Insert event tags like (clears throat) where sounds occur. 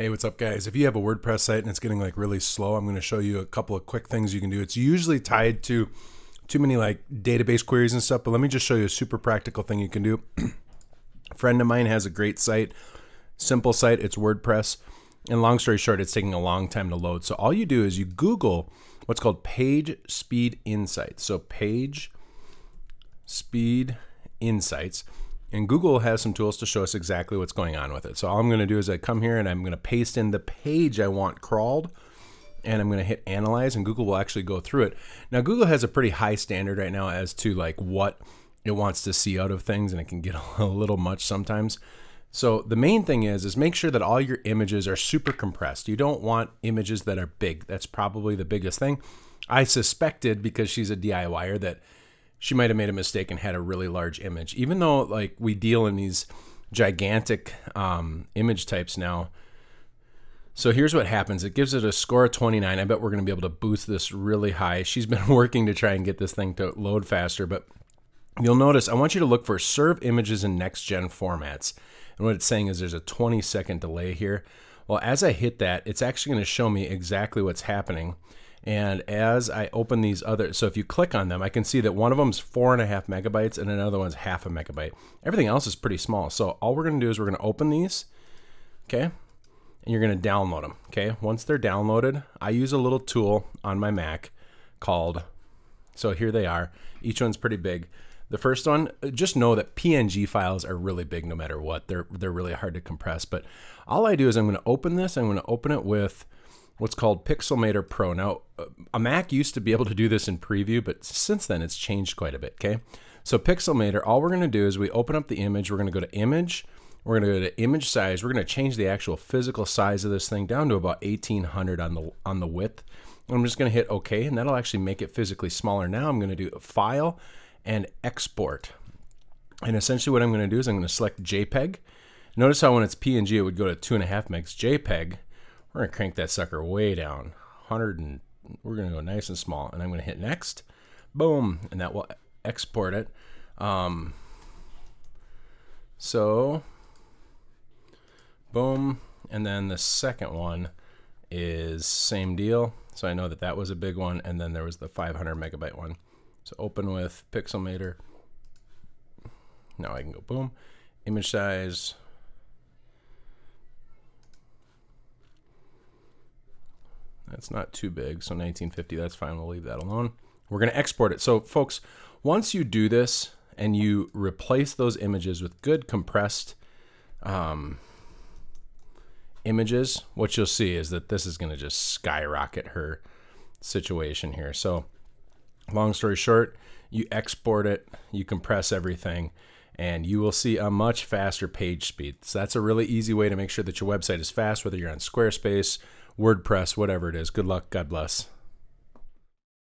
Hey, what's up guys? If you have a WordPress site and it's getting like really slow, I'm gonna show you a couple of quick things you can do. It's usually tied to too many like database queries and stuff, but let me just show you a super practical thing you can do. a (clears throat) friend of mine has a great site, simple site, it's WordPress. And long story short, it's taking a long time to load. So all you do is you Google what's called page speed insights. So page speed insights and Google has some tools to show us exactly what's going on with it. So all I'm going to do is I come here and I'm going to paste in the page I want crawled and I'm going to hit analyze and Google will actually go through it. Now Google has a pretty high standard right now as to like what it wants to see out of things and it can get (laughs) a little much sometimes. So the main thing is is make sure that all your images are super compressed. You don't want images that are big. That's probably the biggest thing. I suspected because she's a DIYer that she might have made a mistake and had a really large image. Even though like we deal in these gigantic um, image types now. So here's what happens. It gives it a score of 29. I bet we're going to be able to boost this really high. She's been (laughs) working to try and get this thing to load faster, but you'll notice I want you to look for serve images in next gen formats. And what it's saying is there's a 20 second delay here. Well, as I hit that, it's actually going to show me exactly what's happening. And as I open these other, so if you click on them, I can see that one of them is four and a half megabytes and another one's half a megabyte. Everything else is pretty small. So all we're gonna do is we're gonna open these, okay? And you're gonna download them, okay? Once they're downloaded, I use a little tool on my Mac called, so here they are. Each one's pretty big. The first one, just know that PNG files are really big no matter what. They're, they're really hard to compress, but all I do is I'm gonna open this, I'm gonna open it with, what's called Pixelmator Pro. Now, a Mac used to be able to do this in preview, but since then it's changed quite a bit, okay? So Pixelmator, all we're gonna do is we open up the image, we're gonna go to image, we're gonna go to image size, we're gonna change the actual physical size of this thing down to about 1800 on the, on the width. I'm just gonna hit okay, and that'll actually make it physically smaller. Now I'm gonna do file and export. And essentially what I'm gonna do is I'm gonna select JPEG. Notice how when it's PNG, it would go to two and a half megs JPEG we're gonna crank that sucker way down. 100 and we're gonna go nice and small. And I'm gonna hit next. Boom, and that will export it. Um, so, boom, and then the second one is same deal. So I know that that was a big one, and then there was the 500 megabyte one. So open with Pixelmator. Now I can go boom, image size, It's not too big, so 1950, that's fine, we'll leave that alone. We're gonna export it. So folks, once you do this and you replace those images with good compressed um, images, what you'll see is that this is gonna just skyrocket her situation here. So long story short, you export it, you compress everything, and you will see a much faster page speed. So that's a really easy way to make sure that your website is fast, whether you're on Squarespace, WordPress, whatever it is. Good luck. God bless.